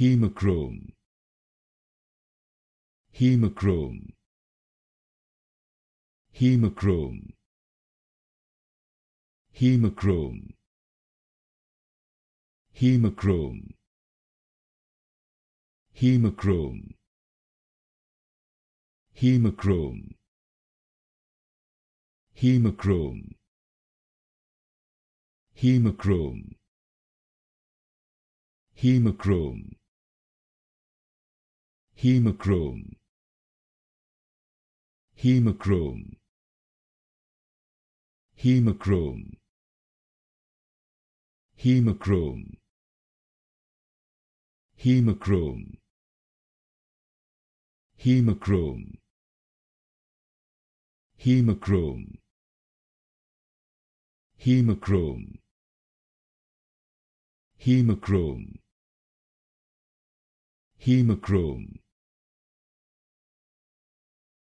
hemochrome hemochrome hemochrome hemochrome hemochrome hemochrome hemochrome hemochrome hemochrome hemochrome hemochrome hemochrome hemochrome hemochrome hemochrome hemochrome hemochrome hemochrome hemochrome hemochrome